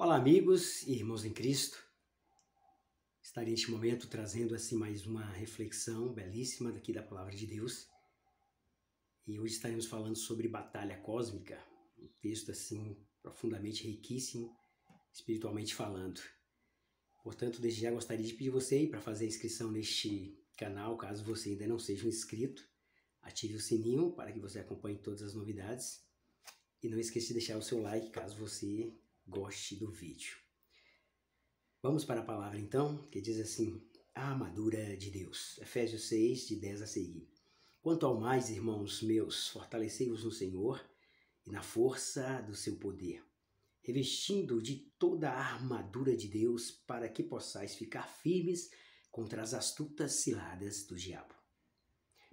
Olá, amigos e irmãos em Cristo. Estarei neste momento trazendo assim mais uma reflexão belíssima daqui da palavra de Deus. E hoje estaremos falando sobre batalha cósmica, um texto assim profundamente riquíssimo espiritualmente falando. Portanto, desde já gostaria de pedir você para fazer a inscrição neste canal, caso você ainda não seja um inscrito. Ative o sininho para que você acompanhe todas as novidades. E não esqueça de deixar o seu like caso você goste do vídeo. Vamos para a palavra então, que diz assim: a armadura de Deus. Efésios 6, de 10 a seguir. Quanto ao mais, irmãos meus, fortalecei-vos no Senhor e na força do seu poder, revestindo de toda a armadura de Deus para que possais ficar firmes contra as astutas ciladas do diabo.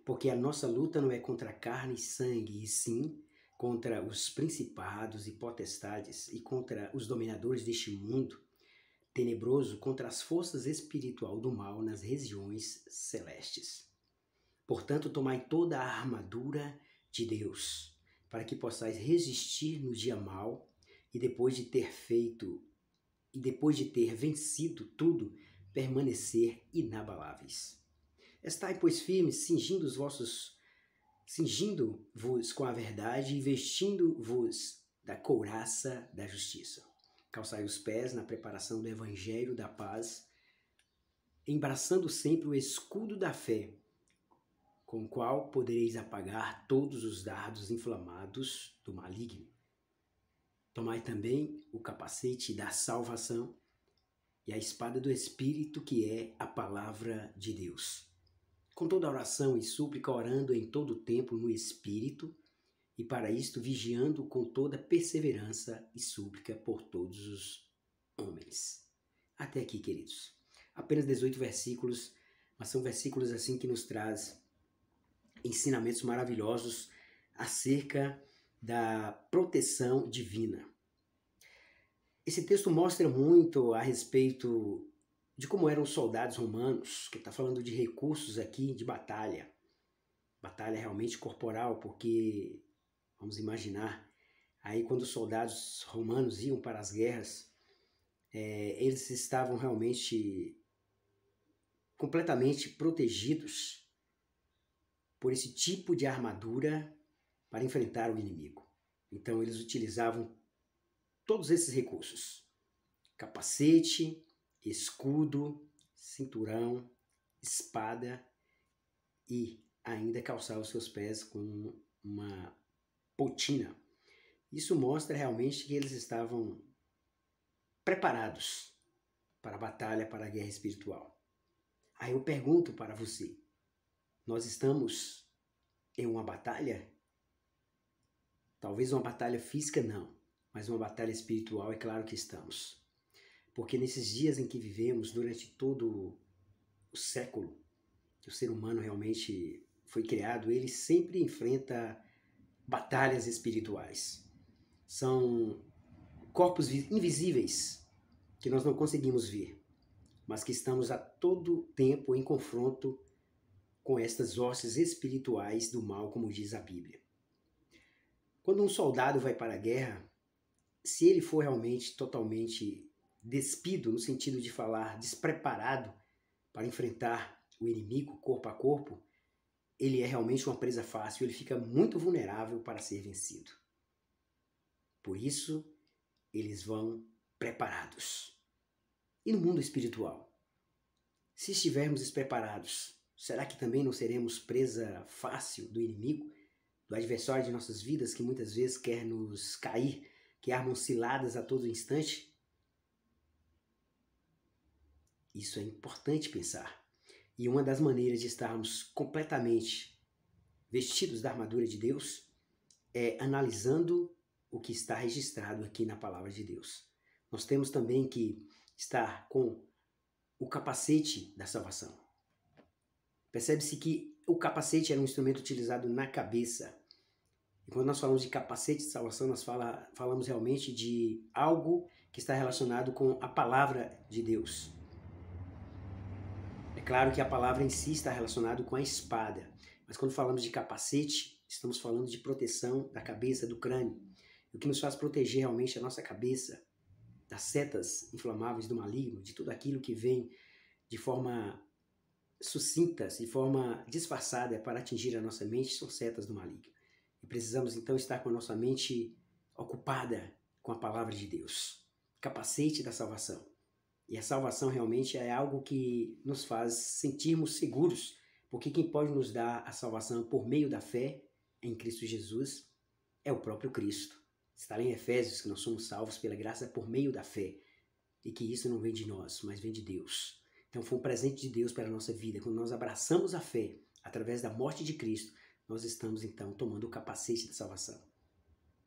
Porque a nossa luta não é contra carne e sangue, e sim contra os principados e potestades e contra os dominadores deste mundo tenebroso, contra as forças espiritual do mal nas regiões celestes. Portanto, tomai toda a armadura de Deus, para que possais resistir no dia mal e depois de ter feito e depois de ter vencido tudo, permanecer inabaláveis. Estai, pois, firmes, cingindo os vossos cingindo-vos com a verdade e vestindo-vos da couraça da justiça. Calçai os pés na preparação do evangelho da paz, embraçando sempre o escudo da fé, com o qual podereis apagar todos os dardos inflamados do maligno. Tomai também o capacete da salvação e a espada do Espírito, que é a palavra de Deus com toda oração e súplica, orando em todo tempo no Espírito, e para isto vigiando com toda perseverança e súplica por todos os homens. Até aqui, queridos. Apenas 18 versículos, mas são versículos assim que nos traz ensinamentos maravilhosos acerca da proteção divina. Esse texto mostra muito a respeito de como eram os soldados romanos, que está falando de recursos aqui de batalha, batalha realmente corporal, porque vamos imaginar aí quando os soldados romanos iam para as guerras, é, eles estavam realmente completamente protegidos por esse tipo de armadura para enfrentar o inimigo. Então eles utilizavam todos esses recursos: capacete, escudo, cinturão, espada e ainda calçar os seus pés com uma potina. Isso mostra realmente que eles estavam preparados para a batalha, para a guerra espiritual. Aí eu pergunto para você: nós estamos em uma batalha? Talvez uma batalha física, não, mas uma batalha espiritual, é claro que estamos. Porque nesses dias em que vivemos, durante todo o século, que o ser humano realmente foi criado, ele sempre enfrenta batalhas espirituais. São corpos invisíveis que nós não conseguimos ver, mas que estamos a todo tempo em confronto com estas hostes espirituais do mal, como diz a Bíblia. Quando um soldado vai para a guerra, se ele for realmente totalmente despido no sentido de falar despreparado para enfrentar o inimigo corpo a corpo, ele é realmente uma presa fácil, ele fica muito vulnerável para ser vencido. Por isso, eles vão preparados. E no mundo espiritual? Se estivermos despreparados, será que também não seremos presa fácil do inimigo, do adversário de nossas vidas que muitas vezes quer nos cair, que armam ciladas a todo instante? Isso é importante pensar. E uma das maneiras de estarmos completamente vestidos da armadura de Deus é analisando o que está registrado aqui na palavra de Deus. Nós temos também que estar com o capacete da salvação. Percebe-se que o capacete era um instrumento utilizado na cabeça. E quando nós falamos de capacete de salvação, nós fala, falamos realmente de algo que está relacionado com a palavra de Deus claro que a palavra em si está relacionada com a espada, mas quando falamos de capacete, estamos falando de proteção da cabeça, do crânio. O que nos faz proteger realmente a nossa cabeça das setas inflamáveis do maligno, de tudo aquilo que vem de forma sucinta, de forma disfarçada para atingir a nossa mente, são setas do maligno. E precisamos então estar com a nossa mente ocupada com a palavra de Deus. Capacete da salvação. E a salvação realmente é algo que nos faz sentirmos seguros, porque quem pode nos dar a salvação por meio da fé em Cristo Jesus é o próprio Cristo. Está lá em Efésios que nós somos salvos pela graça por meio da fé, e que isso não vem de nós, mas vem de Deus. Então foi um presente de Deus para a nossa vida. Quando nós abraçamos a fé através da morte de Cristo, nós estamos então tomando o capacete da salvação.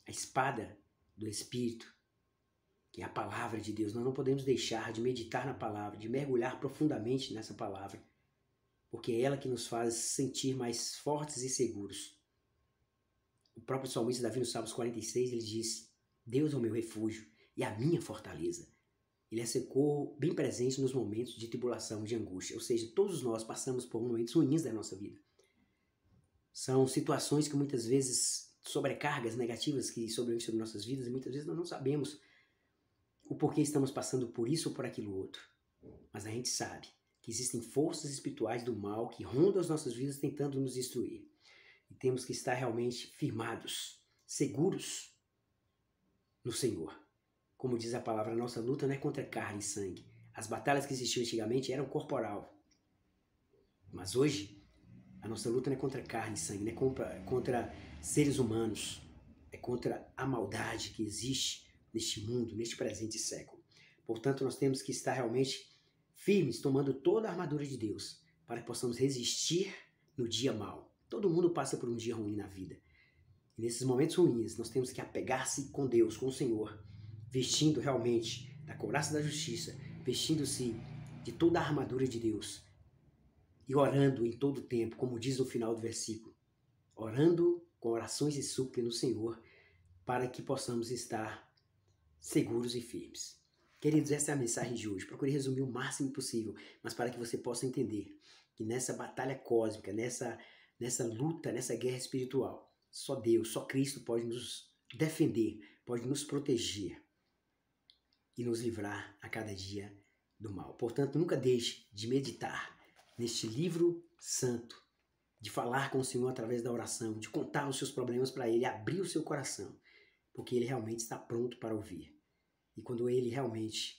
A espada do Espírito, é a palavra de Deus. Nós não podemos deixar de meditar na palavra, de mergulhar profundamente nessa palavra, porque é ela que nos faz sentir mais fortes e seguros. O próprio salmista Davi, no Salmos 46, ele diz: Deus é o meu refúgio e a minha fortaleza. Ele é socorro bem presente nos momentos de tribulação, de angústia. Ou seja, todos nós passamos por momentos ruins da nossa vida. São situações que muitas vezes, sobrecargas negativas que sobrevêm sobre nossas vidas, e muitas vezes nós não sabemos o porquê estamos passando por isso ou por aquilo outro. Mas a gente sabe que existem forças espirituais do mal que rondam as nossas vidas tentando nos destruir. E temos que estar realmente firmados, seguros no Senhor. Como diz a palavra, a nossa luta não é contra carne e sangue. As batalhas que existiam antigamente eram corporal. Mas hoje, a nossa luta não é contra carne e sangue, não é contra, contra seres humanos. É contra a maldade que existe neste mundo, neste presente século. Portanto, nós temos que estar realmente firmes, tomando toda a armadura de Deus, para que possamos resistir no dia mal. Todo mundo passa por um dia ruim na vida. E nesses momentos ruins, nós temos que apegar-se com Deus, com o Senhor, vestindo realmente da couraça da justiça, vestindo-se de toda a armadura de Deus e orando em todo tempo, como diz no final do versículo, orando com orações e súplicas no Senhor, para que possamos estar seguros e firmes. Queridos, essa é a mensagem de hoje. Procure resumir o máximo possível, mas para que você possa entender que nessa batalha cósmica, nessa, nessa luta, nessa guerra espiritual, só Deus, só Cristo pode nos defender, pode nos proteger e nos livrar a cada dia do mal. Portanto, nunca deixe de meditar neste livro santo, de falar com o Senhor através da oração, de contar os seus problemas para Ele, abrir o seu coração porque ele realmente está pronto para ouvir. E quando ele realmente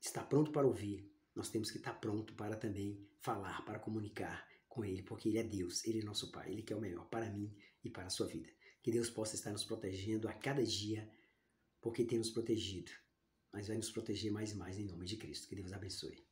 está pronto para ouvir, nós temos que estar pronto para também falar, para comunicar com ele, porque ele é Deus, ele é nosso Pai, ele quer é o melhor para mim e para a sua vida. Que Deus possa estar nos protegendo a cada dia, porque tem nos protegido, mas vai nos proteger mais e mais em nome de Cristo. Que Deus abençoe.